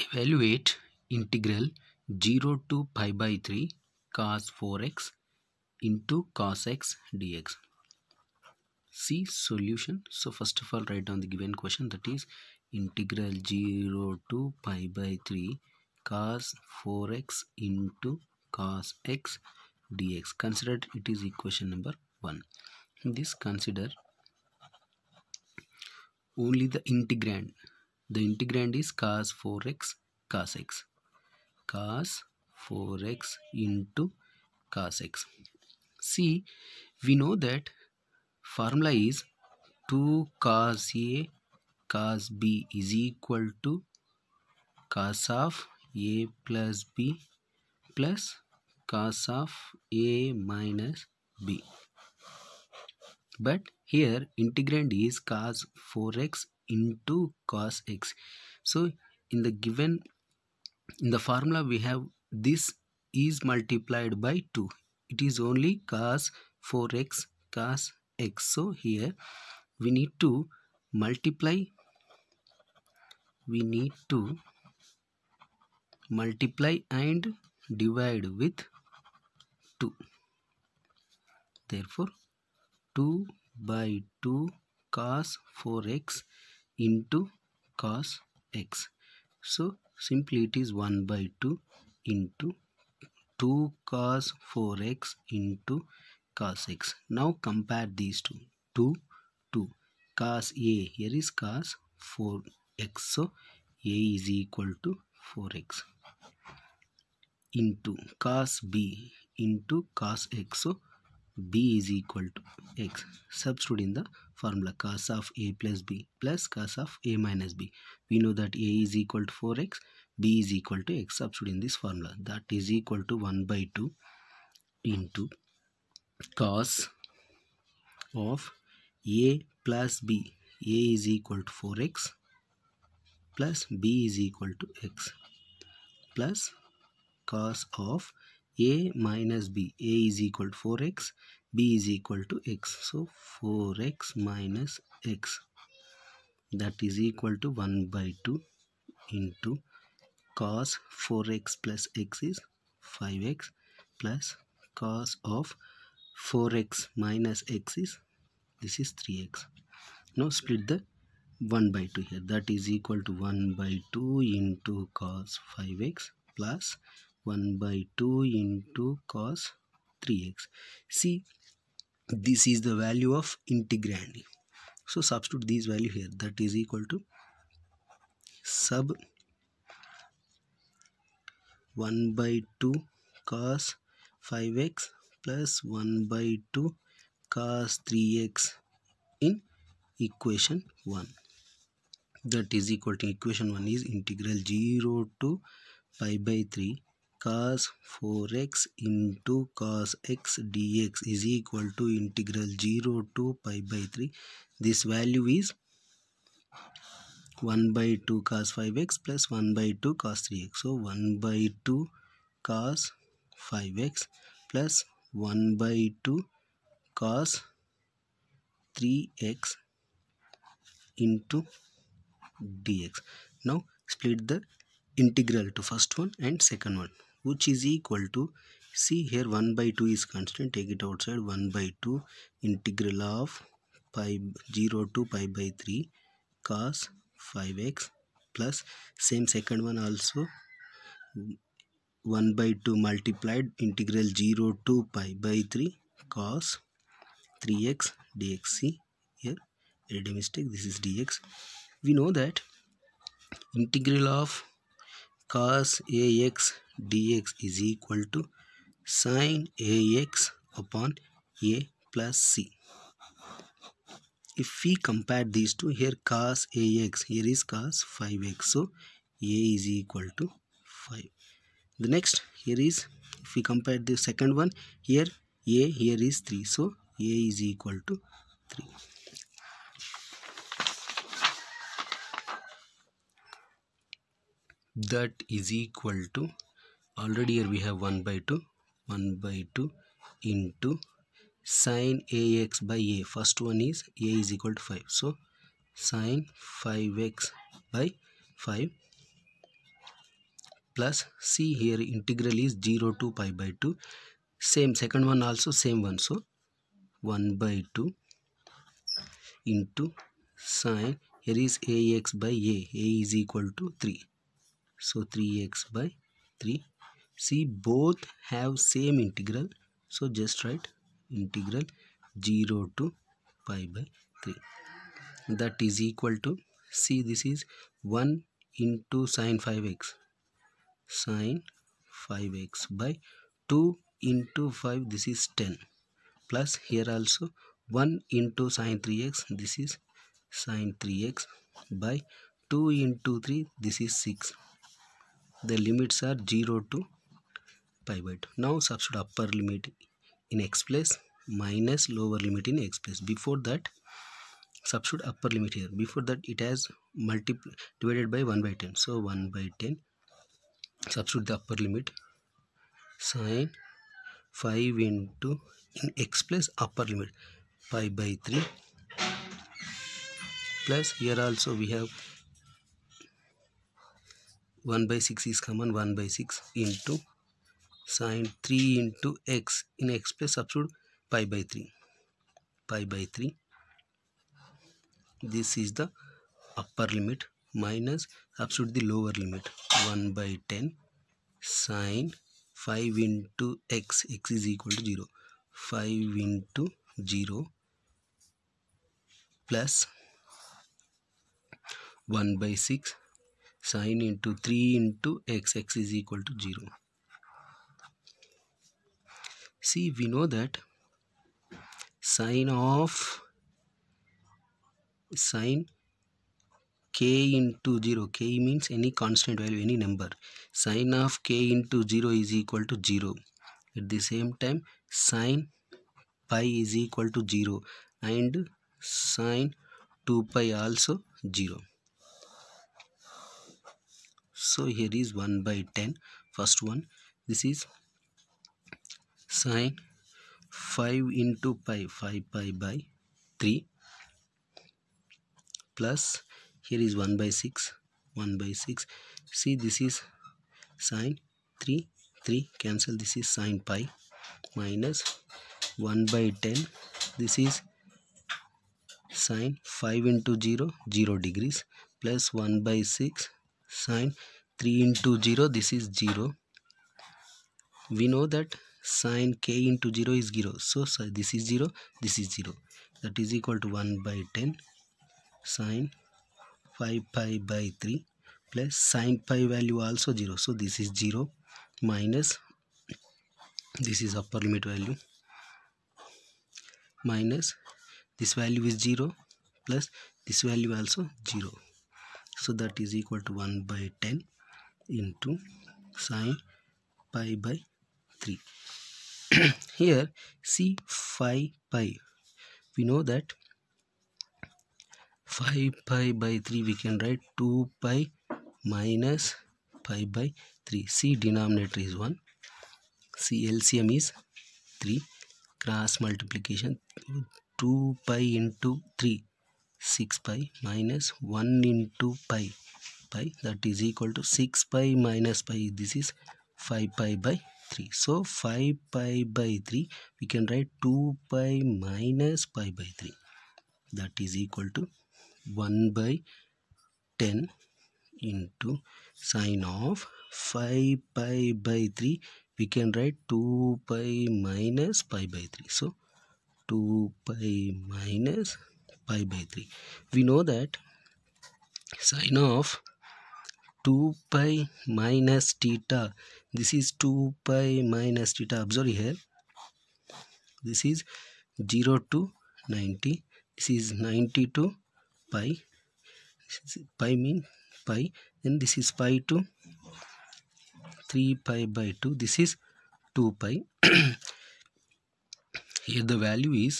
Evaluate integral 0 to pi by 3 cos 4x into cos x dx. See solution. So first of all write down the given question that is integral 0 to pi by 3 cos 4x into cos x dx. Consider it is equation number 1. In this consider only the integrand the integrand is cos 4x cos x. Cos 4x into cos x. See, we know that formula is 2 cos a cos b is equal to cos of a plus b plus cos of a minus b. But here integrand is cos 4x into cos x. So in the given in the formula we have this is multiplied by 2. It is only cos 4x cos x. So here we need to multiply we need to multiply and divide with 2 therefore 2 by 2 cos 4x into cos x. So simply it is 1 by 2 into 2 cos 4x into cos x. Now compare these two. 2, 2. Cos a here is cos 4x. So a is equal to 4x into cos b into cos x. So b is equal to x substitute in the formula cos of a plus b plus cos of a minus b we know that a is equal to 4x b is equal to x substitute in this formula that is equal to 1 by 2 into cos of a plus b a is equal to 4x plus b is equal to x plus cos of a minus b a is equal to 4x b is equal to x so 4x minus x that is equal to 1 by 2 into cos 4x plus x is 5x plus cos of 4x minus x is this is 3x now split the 1 by 2 here that is equal to 1 by 2 into cos 5x plus 1 by 2 into cos 3x. See, this is the value of integrand. So substitute this value here. That is equal to sub 1 by 2 cos 5x plus 1 by 2 cos 3x in equation 1 that is equal to equation 1 is integral 0 to pi by 3 cos 4x into cos x dx is equal to integral 0 to pi by 3. This value is 1 by 2 cos 5x plus 1 by 2 cos 3x. So 1 by 2 cos 5x plus 1 by 2 cos 3x into dx. Now split the integral to first one and second one which is equal to see here 1 by 2 is constant take it outside 1 by 2 integral of pi 0 to pi by 3 cos 5x plus same second one also 1 by 2 multiplied integral 0 to pi by 3 cos 3x dx see here I did a mistake this is dx we know that integral of cos ax dx is equal to sine ax upon a plus c. If we compare these two here cos ax here is cos 5x so a is equal to 5. The next here is if we compare the second one here a here is 3 so a is equal to 3. that is equal to already here we have 1 by 2 1 by 2 into sine ax by a first one is a is equal to 5 so sine 5x by 5 plus c here integral is 0 to pi by 2 same second one also same one so 1 by 2 into sine here is ax by a a is equal to 3 so 3x by 3 see both have same integral so just write integral 0 to pi by 3 that is equal to see this is 1 into sine 5x sine 5x by 2 into 5 this is 10 plus here also 1 into sine 3x this is sine 3x by 2 into 3 this is 6 the limits are 0 to pi by 2 now substitute upper limit in x place minus lower limit in x place before that substitute upper limit here before that it has multiplied divided by 1 by 10 so 1 by 10 substitute the upper limit sine 5 into in x plus upper limit pi by 3 plus here also we have 1 by 6 is common 1 by 6 into sine 3 into x in x place substitute pi by 3 pi by 3 this is the upper limit minus substitute the lower limit 1 by 10 sine 5 into x x is equal to 0 5 into 0 plus 1 by 6 sine into 3 into x x is equal to 0 see we know that sine of sine k into 0 k means any constant value any number sine of k into 0 is equal to 0 at the same time sine pi is equal to 0 and sine 2 pi also 0 so here is 1 by 10 first one this is sine 5 into pi 5 pi by 3 plus here is 1 by 6 1 by 6 see this is sine 3 3 cancel this is sine pi minus 1 by 10 this is sine 5 into 0 0 degrees plus 1 by 6 sine 3 into 0 this is 0 we know that sine k into 0 is 0 so, so this is 0 this is 0 that is equal to 1 by 10 sine 5 pi by 3 plus sine pi value also 0 so this is 0 minus this is upper limit value minus this value is 0 plus this value also 0 so that is equal to 1 by 10 into sine pi by 3 here C phi pi we know that 5 pi by 3 we can write 2 pi minus pi by 3 c denominator is 1 c lcm is 3 cross multiplication 2 pi into 3 6 pi minus 1 into pi pi that is equal to 6 pi minus pi this is 5 pi by 3 so 5 pi by 3 we can write 2 pi minus pi by 3 that is equal to 1 by 10 into sine of 5 pi by 3 we can write 2 pi minus pi by 3 so 2 pi minus pi by 3 we know that sine of 2 pi minus theta this is 2 pi minus theta observe here this is 0 to 90 this is 90 to pi pi mean pi and this is pi to 3 pi by 2 this is 2 pi here the value is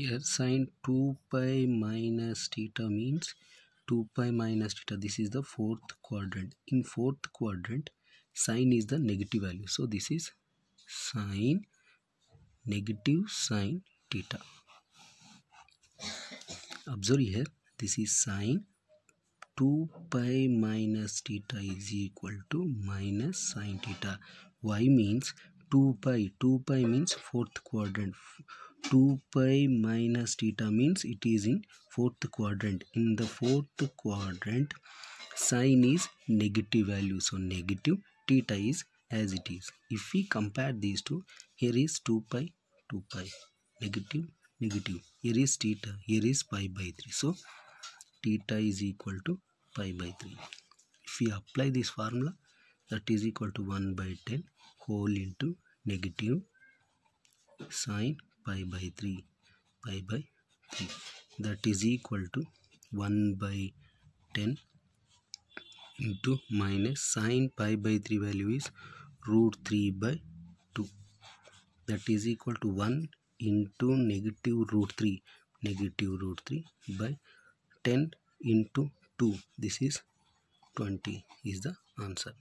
here sine 2 pi minus theta means 2 pi minus theta this is the fourth quadrant in fourth quadrant sine is the negative value so this is sine negative sine theta observe here this is sine 2 pi minus theta is equal to minus sine theta y means 2 pi 2 pi means fourth quadrant 2 pi minus theta means it is in fourth quadrant. In the fourth quadrant, sine is negative value. So negative theta is as it is. If we compare these two, here is 2 pi, 2 pi, negative, negative. Here is theta, here is pi by 3. So theta is equal to pi by 3. If we apply this formula, that is equal to 1 by 10 whole into negative sine pi by 3 pi by 3 that is equal to 1 by 10 into minus sine pi by 3 value is root 3 by 2 that is equal to 1 into negative root 3 negative root 3 by 10 into 2 this is 20 is the answer